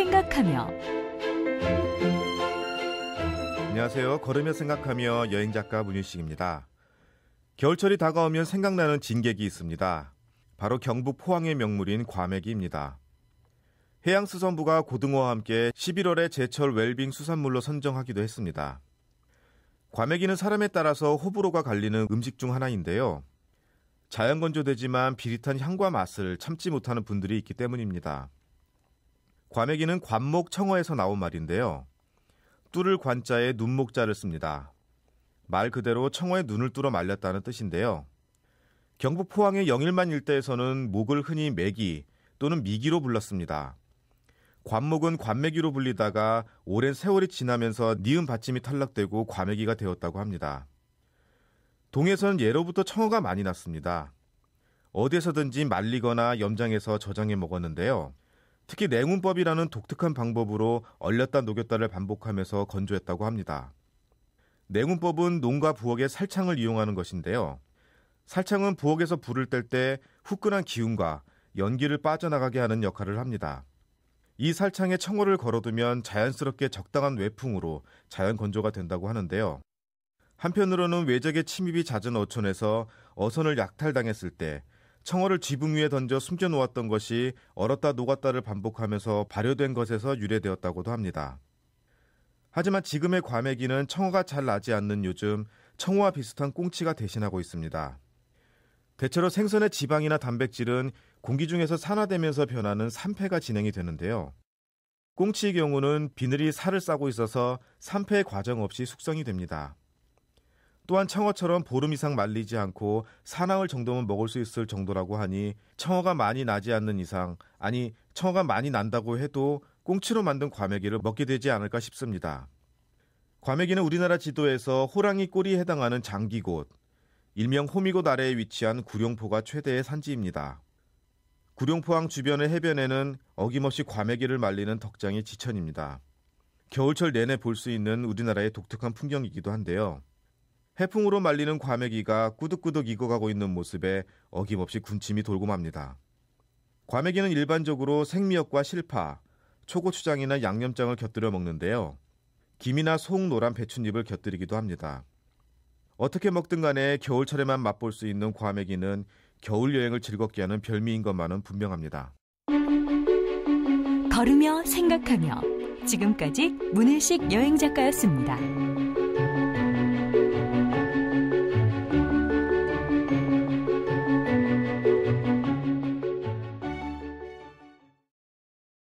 생각하며 안녕하세요. 걸으며 생각하며 여행 작가 문유식입니다. 겨울철이 다가오면 생각나는 진객이 있습니다. 바로 경북 포항의 명물인 과메기입니다. 해양수산부가 고등어와 함께 11월에 제철 웰빙 수산물로 선정하기도 했습니다. 과메기는 사람에 따라서 호불호가 갈리는 음식 중 하나인데요. 자연건조되지만 비릿한 향과 맛을 참지 못하는 분들이 있기 때문입니다. 과메기는 관목 청어에서 나온 말인데요. 뚫을 관자에 눈목자를 씁니다. 말 그대로 청어에 눈을 뚫어 말렸다는 뜻인데요. 경북 포항의 영일만 일대에서는 목을 흔히 매기 또는 미기로 불렀습니다. 관목은 관매기로 불리다가 오랜 세월이 지나면서 니은 받침이 탈락되고 과메기가 되었다고 합니다. 동해선 예로부터 청어가 많이 났습니다. 어디에서든지 말리거나 염장해서 저장해 먹었는데요. 특히 냉운법이라는 독특한 방법으로 얼렸다 녹였다를 반복하면서 건조했다고 합니다. 냉운법은 농가 부엌의 살창을 이용하는 것인데요. 살창은 부엌에서 불을 뗄 때 후끈한 기운과 연기를 빠져나가게 하는 역할을 합니다. 이 살창에 청어를 걸어두면 자연스럽게 적당한 외풍으로 자연 건조가 된다고 하는데요. 한편으로는 외적의 침입이 잦은 어촌에서 어선을 약탈당했을 때 청어를 지붕 위에 던져 숨겨놓았던 것이 얼었다 녹았다를 반복하면서 발효된 것에서 유래되었다고도 합니다. 하지만 지금의 과메기는 청어가 잘 나지 않는 요즘 청어와 비슷한 꽁치가 대신하고 있습니다. 대체로 생선의 지방이나 단백질은 공기 중에서 산화되면서 변하는 산패가 진행이 되는데요. 꽁치의 경우는 비늘이 살을 싸고 있어서 산패 의 과정 없이 숙성이 됩니다. 또한 청어처럼 보름 이상 말리지 않고 사나흘 정도면 먹을 수 있을 정도라고 하니 청어가 많이 나지 않는 이상 아니 청어가 많이 난다고 해도 꽁치로 만든 과메기를 먹게 되지 않을까 싶습니다. 과메기는 우리나라 지도에서 호랑이 꼬리에 해당하는 장기곶, 일명 호미곶 아래에 위치한 구룡포가 최대의 산지입니다. 구룡포항 주변의 해변에는 어김없이 과메기를 말리는 덕장이 지천입니다. 겨울철 내내 볼 수 있는 우리나라의 독특한 풍경이기도 한데요. 태풍으로 말리는 과메기가 꾸덕꾸덕 익어가고 있는 모습에 어김없이 군침이 돌고 맙니다. 과메기는 일반적으로 생미역과 실파, 초고추장이나 양념장을 곁들여 먹는데요. 김이나 송 노란 배춧잎을 곁들이기도 합니다. 어떻게 먹든 간에 겨울철에만 맛볼 수 있는 과메기는 겨울 여행을 즐겁게 하는 별미인 것만은 분명합니다. 걸으며 생각하며 지금까지 문일식 여행 작가였습니다.